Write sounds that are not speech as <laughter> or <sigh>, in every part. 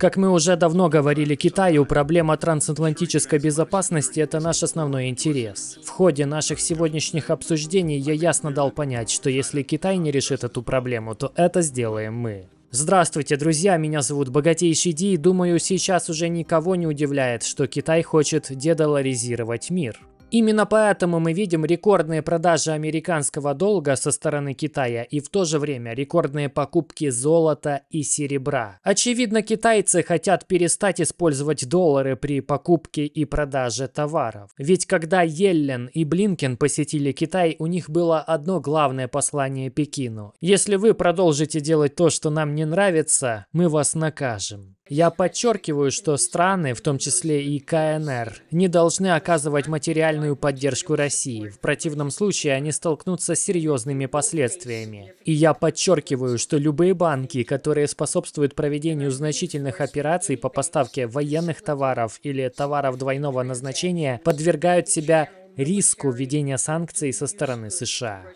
Как мы уже давно говорили Китаю, проблема трансатлантической безопасности – это наш основной интерес. В ходе наших сегодняшних обсуждений я ясно дал понять, что если Китай не решит эту проблему, то это сделаем мы. Здравствуйте, друзья, меня зовут Богатейший Ди, и думаю, сейчас уже никого не удивляет, что Китай хочет дедоларизировать мир. Именно поэтому мы видим рекордные продажи американского долга со стороны Китая и в то же время рекордные покупки золота и серебра. Очевидно, китайцы хотят перестать использовать доллары при покупке и продаже товаров. Ведь когда Йеллен и Блинкен посетили Китай, у них было одно главное послание Пекину. Если вы продолжите делать то, что нам не нравится, мы вас накажем. Я подчеркиваю, что страны, в том числе и КНР, не должны оказывать материальную поддержку России. В противном случае они столкнутся с серьезными последствиями. И я подчеркиваю, что любые банки, которые способствуют проведению значительных операций по поставке военных товаров или товаров двойного назначения, подвергают себя риску введения санкций со стороны США.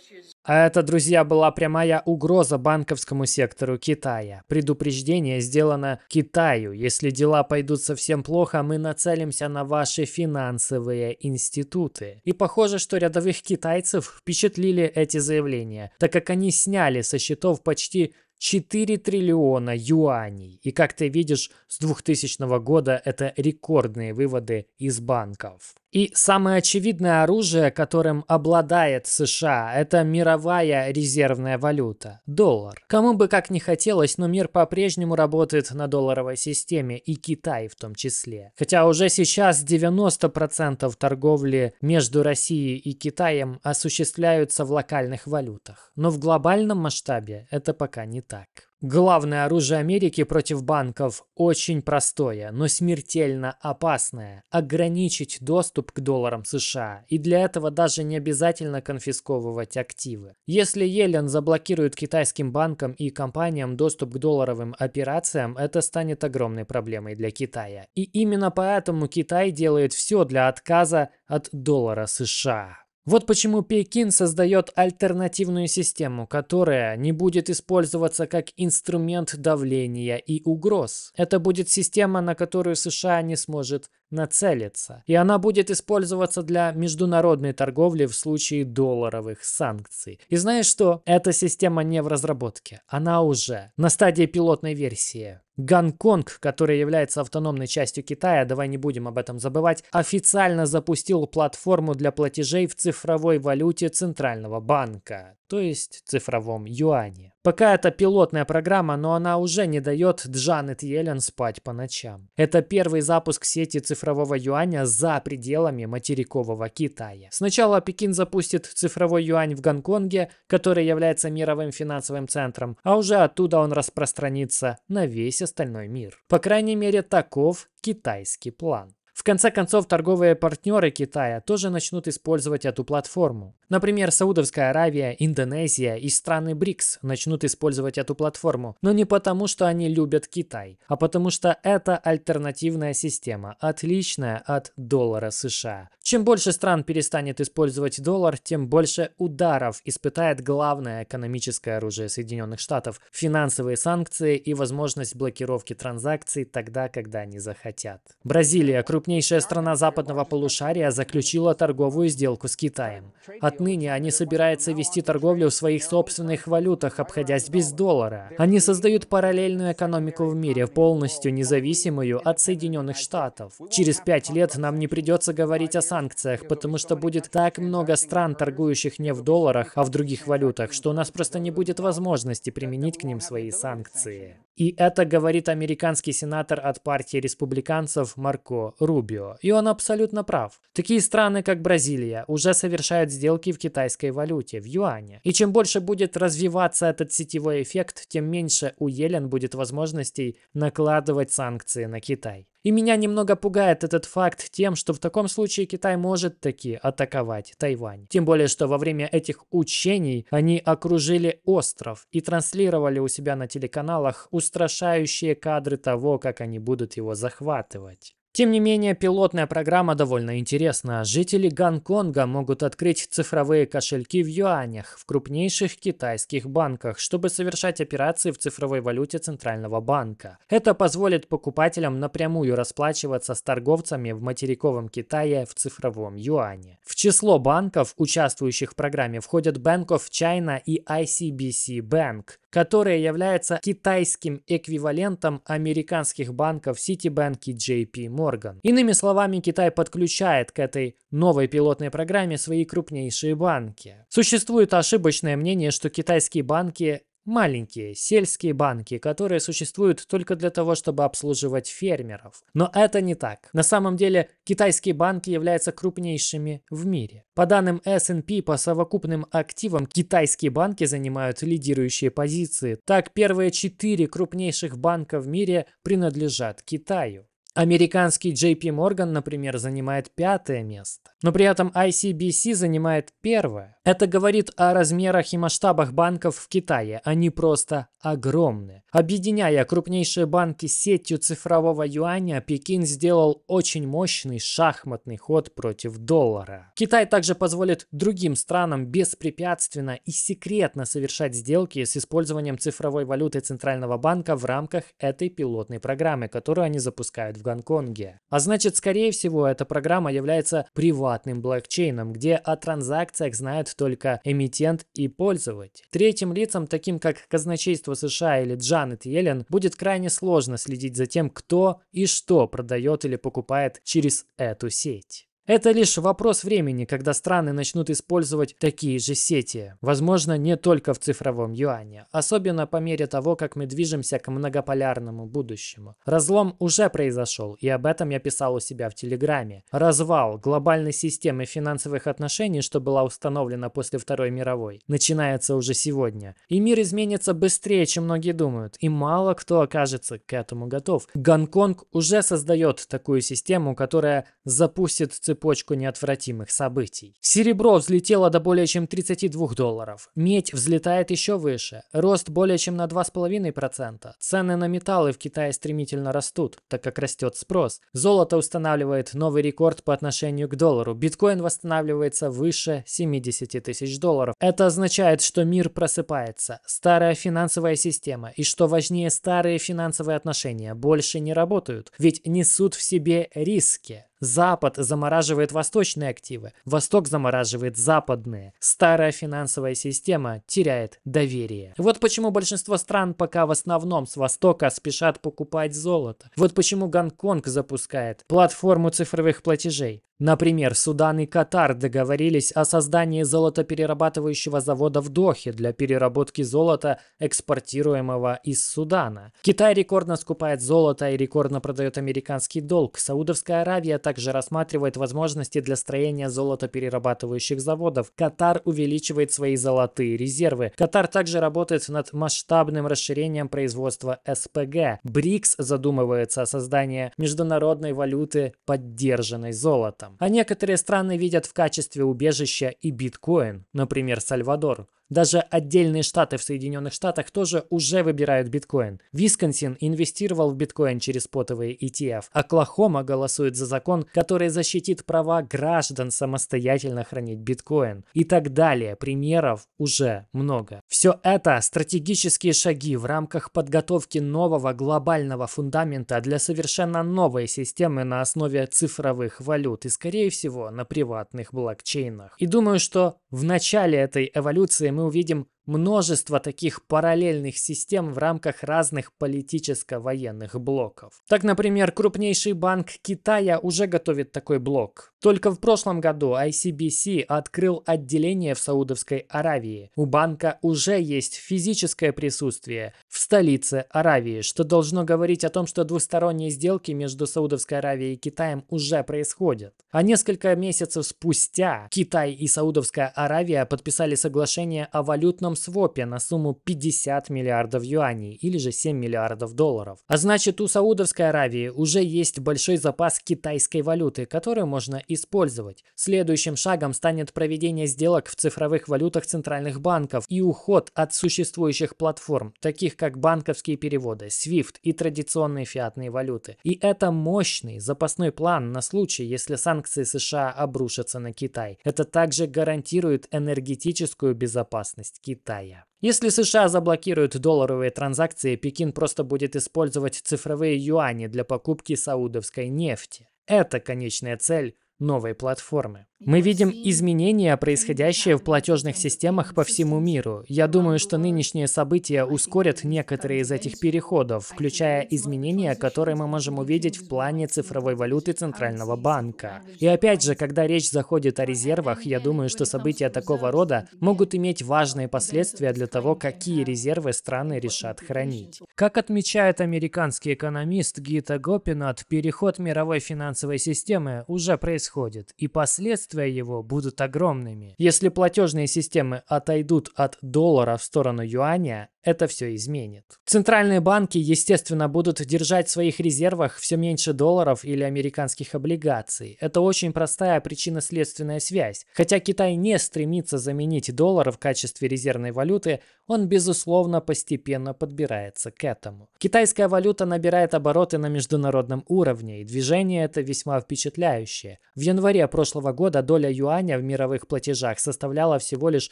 А это, друзья, была прямая угроза банковскому сектору Китая. Предупреждение сделано Китаю. Если дела пойдут совсем плохо, мы нацелимся на ваши финансовые институты. И похоже, что рядовых китайцев впечатлили эти заявления, так как они сняли со счетов почти 4 триллиона юаней. И как ты видишь, с 2000 года это рекордные выводы из банков. И самое очевидное оружие, которым обладает США, это мировая резервная валюта – доллар. Кому бы как не хотелось, но мир по-прежнему работает на долларовой системе, и Китай в том числе. Хотя уже сейчас 90% торговли между Россией и Китаем осуществляются в локальных валютах. Но в глобальном масштабе это пока не так. Главное оружие Америки против банков очень простое, но смертельно опасное – ограничить доступ к долларам США, и для этого даже не обязательно конфисковывать активы. Если Елен заблокирует китайским банкам и компаниям доступ к долларовым операциям, это станет огромной проблемой для Китая. И именно поэтому Китай делает все для отказа от доллара США. Вот почему Пекин создает альтернативную систему, которая не будет использоваться как инструмент давления и угроз. Это будет система, на которую США не сможет нацелиться. И она будет использоваться для международной торговли в случае долларовых санкций. И знаешь что? Эта система не в разработке. Она уже на стадии пилотной версии. Гонконг, который является автономной частью Китая, давай не будем об этом забывать, официально запустил платформу для платежей в цифровой валюте Центрального банка то есть цифровом юане. Пока это пилотная программа, но она уже не дает Джанет Йеллен спать по ночам. Это первый запуск сети цифрового юаня за пределами материкового Китая. Сначала Пекин запустит цифровой юань в Гонконге, который является мировым финансовым центром, а уже оттуда он распространится на весь остальной мир. По крайней мере, таков китайский план. В конце концов, торговые партнеры Китая тоже начнут использовать эту платформу. Например, Саудовская Аравия, Индонезия и страны БРИКС начнут использовать эту платформу, но не потому, что они любят Китай, а потому что это альтернативная система, отличная от доллара США. Чем больше стран перестанет использовать доллар, тем больше ударов испытает главное экономическое оружие Соединенных Штатов – финансовые санкции и возможность блокировки транзакций тогда, когда они захотят. Бразилия, крупнейшая страна западного полушария, заключила торговую сделку с Китаем. От отныне они собираются вести торговлю в своих собственных валютах, обходясь без доллара. Они создают параллельную экономику в мире, полностью независимую от Соединенных Штатов. Через пять лет нам не придется говорить о санкциях, потому что будет так много стран, торгующих не в долларах, а в других валютах, что у нас просто не будет возможности применить к ним свои санкции. И это говорит американский сенатор от партии республиканцев Марко Рубио. И он абсолютно прав. Такие страны, как Бразилия, уже совершают сделки в китайской валюте, в юане. И чем больше будет развиваться этот сетевой эффект, тем меньше у Елен будет возможностей накладывать санкции на Китай. И меня немного пугает этот факт тем, что в таком случае Китай может таки атаковать Тайвань. Тем более, что во время этих учений они окружили остров и транслировали у себя на телеканалах устрашающие кадры того, как они будут его захватывать. Тем не менее, пилотная программа довольно интересна. Жители Гонконга могут открыть цифровые кошельки в юанях в крупнейших китайских банках, чтобы совершать операции в цифровой валюте Центрального банка. Это позволит покупателям напрямую расплачиваться с торговцами в материковом Китае в цифровом юане. В число банков, участвующих в программе, входят Bank of China и ICBC Bank – которая является китайским эквивалентом американских банков Citibank и JP Morgan. Иными словами, Китай подключает к этой новой пилотной программе свои крупнейшие банки. Существует ошибочное мнение, что китайские банки Маленькие сельские банки, которые существуют только для того, чтобы обслуживать фермеров. Но это не так. На самом деле китайские банки являются крупнейшими в мире. По данным S&P по совокупным активам китайские банки занимают лидирующие позиции. Так первые четыре крупнейших банка в мире принадлежат Китаю. Американский JP Morgan, например, занимает пятое место, но при этом ICBC занимает первое. Это говорит о размерах и масштабах банков в Китае. Они просто огромны. Объединяя крупнейшие банки сетью цифрового юаня, Пекин сделал очень мощный шахматный ход против доллара. Китай также позволит другим странам беспрепятственно и секретно совершать сделки с использованием цифровой валюты Центрального банка в рамках этой пилотной программы, которую они запускают в Гонконге. А значит, скорее всего, эта программа является приватным блокчейном, где о транзакциях знают только эмитент и пользователь. Третьим лицам, таким как казначейство США или Джанет Йеллен, будет крайне сложно следить за тем, кто и что продает или покупает через эту сеть. Это лишь вопрос времени, когда страны начнут использовать такие же сети. Возможно, не только в цифровом юане, особенно по мере того, как мы движемся к многополярному будущему. Разлом уже произошел, и об этом я писал у себя в Телеграме. Развал глобальной системы финансовых отношений, что была установлена после Второй мировой, начинается уже сегодня. И мир изменится быстрее, чем многие думают, и мало кто окажется к этому готов. Гонконг уже создает такую систему, которая запустит цифровую цепочку неотвратимых событий. Серебро взлетело до более чем 32 долларов. Медь взлетает еще выше. Рост более чем на 2,5%. Цены на металлы в Китае стремительно растут, так как растет спрос. Золото устанавливает новый рекорд по отношению к доллару. Биткоин восстанавливается выше 70 тысяч долларов. Это означает, что мир просыпается. Старая финансовая система и, что важнее, старые финансовые отношения больше не работают, ведь несут в себе риски. Запад замораживает восточные активы, Восток замораживает западные. Старая финансовая система теряет доверие. Вот почему большинство стран пока в основном с Востока спешат покупать золото. Вот почему Гонконг запускает платформу цифровых платежей. Например, Судан и Катар договорились о создании золотоперерабатывающего завода в Дохе для переработки золота, экспортируемого из Судана. Китай рекордно скупает золото и рекордно продает американский долг. Саудовская Аравия также рассматривает возможности для строения золотоперерабатывающих заводов. Катар увеличивает свои золотые резервы. Катар также работает над масштабным расширением производства СПГ. БРИКС задумывается о создании международной валюты, поддержанной золотом. А некоторые страны видят в качестве убежища и биткоин, например, Сальвадор, даже отдельные штаты в Соединенных Штатах тоже уже выбирают биткоин. Висконсин инвестировал в биткоин через потовые ETF. Оклахома голосует за закон, который защитит права граждан самостоятельно хранить биткоин. И так далее. Примеров уже много. Все это стратегические шаги в рамках подготовки нового глобального фундамента для совершенно новой системы на основе цифровых валют и, скорее всего, на приватных блокчейнах. И думаю, что в начале этой эволюции мы увидим множество таких параллельных систем в рамках разных политическо-военных блоков. Так, например, крупнейший банк Китая уже готовит такой блок. Только в прошлом году ICBC открыл отделение в Саудовской Аравии. У банка уже есть физическое присутствие, в столице Аравии, что должно говорить о том, что двусторонние сделки между Саудовской Аравией и Китаем уже происходят. А несколько месяцев спустя Китай и Саудовская Аравия подписали соглашение о валютном свопе на сумму 50 миллиардов юаней или же 7 миллиардов долларов. А значит, у Саудовской Аравии уже есть большой запас китайской валюты, которую можно использовать. Следующим шагом станет проведение сделок в цифровых валютах центральных банков и уход от существующих платформ, таких как как банковские переводы, SWIFT и традиционные фиатные валюты. И это мощный запасной план на случай, если санкции США обрушатся на Китай. Это также гарантирует энергетическую безопасность Китая. Если США заблокируют долларовые транзакции, Пекин просто будет использовать цифровые юани для покупки саудовской нефти. Это конечная цель новой платформы. Мы видим изменения, происходящие в платежных системах по всему миру. Я думаю, что нынешние события ускорят некоторые из этих переходов, включая изменения, которые мы можем увидеть в плане цифровой валюты Центрального банка. И опять же, когда речь заходит о резервах, я думаю, что события такого рода могут иметь важные последствия для того, какие резервы страны решат хранить. Как отмечает американский экономист Гита Гопинат, переход мировой финансовой системы уже происходит происходит, и последствия его будут огромными. Если платежные системы отойдут от доллара в сторону юаня, это все изменит. Центральные банки, естественно, будут держать в своих резервах все меньше долларов или американских облигаций. Это очень простая причинно-следственная связь. Хотя Китай не стремится заменить доллар в качестве резервной валюты, он, безусловно, постепенно подбирается к этому. Китайская валюта набирает обороты на международном уровне, и движение это весьма впечатляющее. В январе прошлого года доля юаня в мировых платежах составляла всего лишь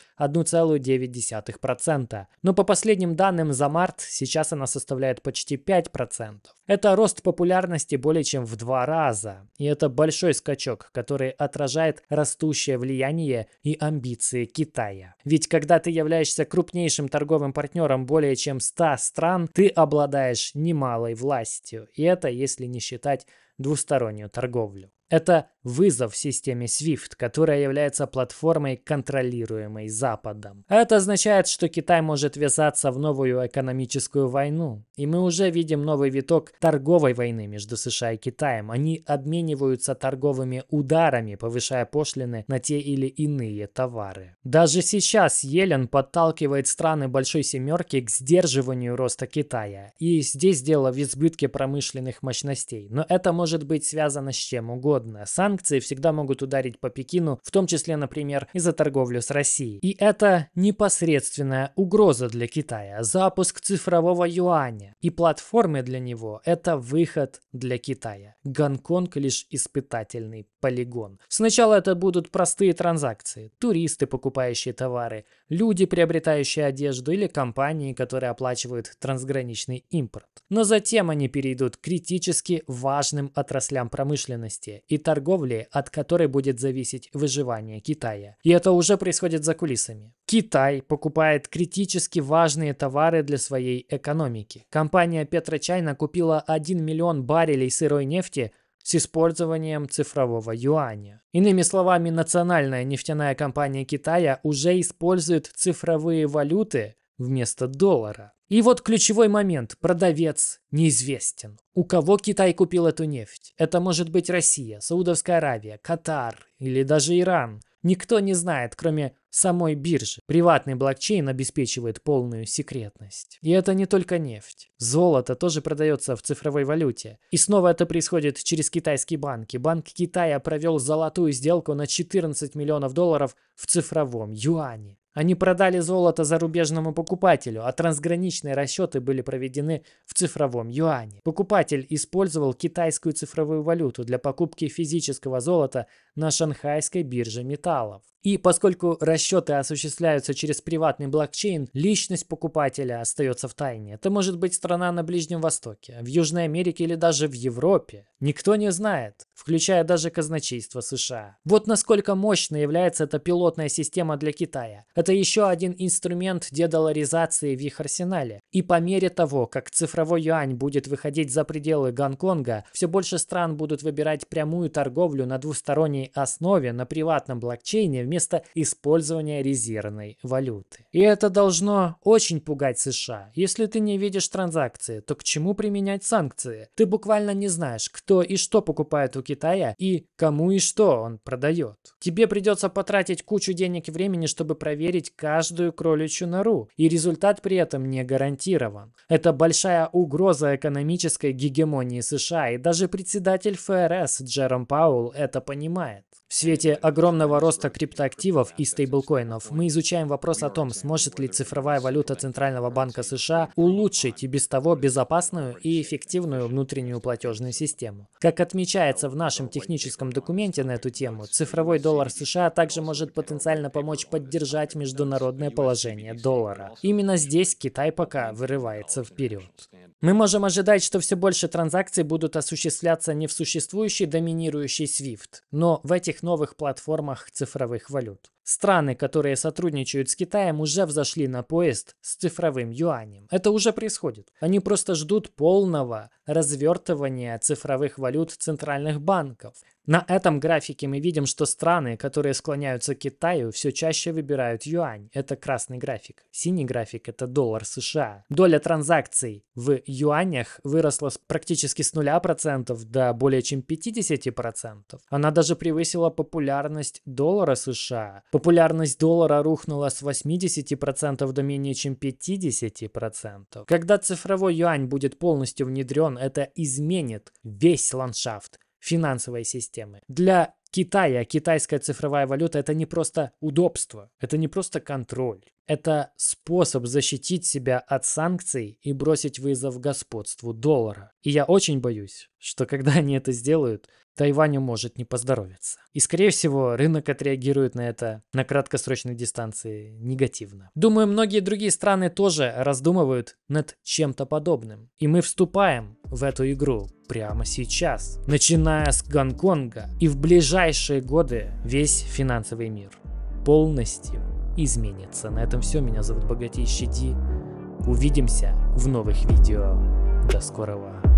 1,9%. Но по последним данным за март сейчас она составляет почти 5%. Это рост популярности более чем в два раза. И это большой скачок, который отражает растущее влияние и амбиции Китая. Ведь когда ты являешься крупнейшим торговым партнером более чем 100 стран, ты обладаешь немалой властью. И это если не считать двустороннюю торговлю. Это вызов системе SWIFT, которая является платформой, контролируемой Западом. Это означает, что Китай может ввязаться в новую экономическую войну. И мы уже видим новый виток торговой войны между США и Китаем. Они обмениваются торговыми ударами, повышая пошлины на те или иные товары. Даже сейчас Елен подталкивает страны Большой Семерки к сдерживанию роста Китая. И здесь дело в избытке промышленных мощностей. Но это может быть связано с чем угодно угодно. Санкции всегда могут ударить по Пекину, в том числе, например, и за торговлю с Россией. И это непосредственная угроза для Китая. Запуск цифрового юаня и платформы для него – это выход для Китая. Гонконг лишь испытательный полигон. Сначала это будут простые транзакции. Туристы, покупающие товары, люди, приобретающие одежду или компании, которые оплачивают трансграничный импорт. Но затем они перейдут к критически важным отраслям промышленности и торговли, от которой будет зависеть выживание Китая. И это уже происходит за кулисами. Китай покупает критически важные товары для своей экономики. Компания PetroChina купила 1 миллион баррелей сырой нефти с использованием цифрового юаня. Иными словами, национальная нефтяная компания Китая уже использует цифровые валюты вместо доллара. И вот ключевой момент. Продавец неизвестен. У кого Китай купил эту нефть? Это может быть Россия, Саудовская Аравия, Катар или даже Иран. Никто не знает, кроме самой биржи. Приватный блокчейн обеспечивает полную секретность. И это не только нефть. Золото тоже продается в цифровой валюте. И снова это происходит через китайские банки. Банк Китая провел золотую сделку на 14 миллионов долларов в цифровом юане. Они продали золото зарубежному покупателю, а трансграничные расчеты были проведены в цифровом юане. Покупатель использовал китайскую цифровую валюту для покупки физического золота на шанхайской бирже металлов. И поскольку расчеты осуществляются через приватный блокчейн, личность покупателя остается в тайне. Это может быть страна на Ближнем Востоке, в Южной Америке или даже в Европе. Никто не знает включая даже казначейство США. Вот насколько мощной является эта пилотная система для Китая. Это еще один инструмент дедоларизации в их арсенале. И по мере того, как цифровой юань будет выходить за пределы Гонконга, все больше стран будут выбирать прямую торговлю на двусторонней основе на приватном блокчейне вместо использования резервной валюты. И это должно очень пугать США. Если ты не видишь транзакции, то к чему применять санкции? Ты буквально не знаешь, кто и что покупает у Китая Китая и кому и что он продает. Тебе придется потратить кучу денег и времени, чтобы проверить каждую кроличью нору, и результат при этом не гарантирован. Это большая угроза экономической гегемонии США, и даже председатель ФРС Джером Паул это понимает. В свете огромного роста криптоактивов и стейблкоинов мы изучаем вопрос о том, сможет ли цифровая валюта Центрального банка США улучшить и без того безопасную и эффективную внутреннюю платежную систему. Как отмечается в нашем техническом документе на эту тему, цифровой доллар США также может потенциально помочь поддержать международное положение доллара. Именно здесь Китай пока вырывается вперед. Мы можем ожидать, что все больше транзакций будут осуществляться не в существующий доминирующий SWIFT, но в этих новых платформах цифровых валют. Страны, которые сотрудничают с Китаем, уже взошли на поезд с цифровым юанем. Это уже происходит. Они просто ждут полного развертывания цифровых валют центральных банков. На этом графике мы видим, что страны, которые склоняются к Китаю, все чаще выбирают юань. Это красный график. Синий график – это доллар США. Доля транзакций в юанях выросла практически с 0% до более чем 50%. Она даже превысила популярность доллара США. Популярность доллара рухнула с 80% до менее чем 50%. Когда цифровой юань будет полностью внедрен, это изменит весь ландшафт финансовой системы. Для Китая китайская цифровая валюта это не просто удобство, это не просто контроль, это способ защитить себя от санкций и бросить вызов господству доллара. И я очень боюсь, что когда <laughs> они это сделают, Тайваню может не поздоровиться. И, скорее всего, рынок отреагирует на это на краткосрочной дистанции негативно. Думаю, многие другие страны тоже раздумывают над чем-то подобным. И мы вступаем в эту игру прямо сейчас, начиная с Гонконга и в ближайшие годы весь финансовый мир полностью изменится. На этом все. Меня зовут Богатейший Ди. Увидимся в новых видео. До скорого.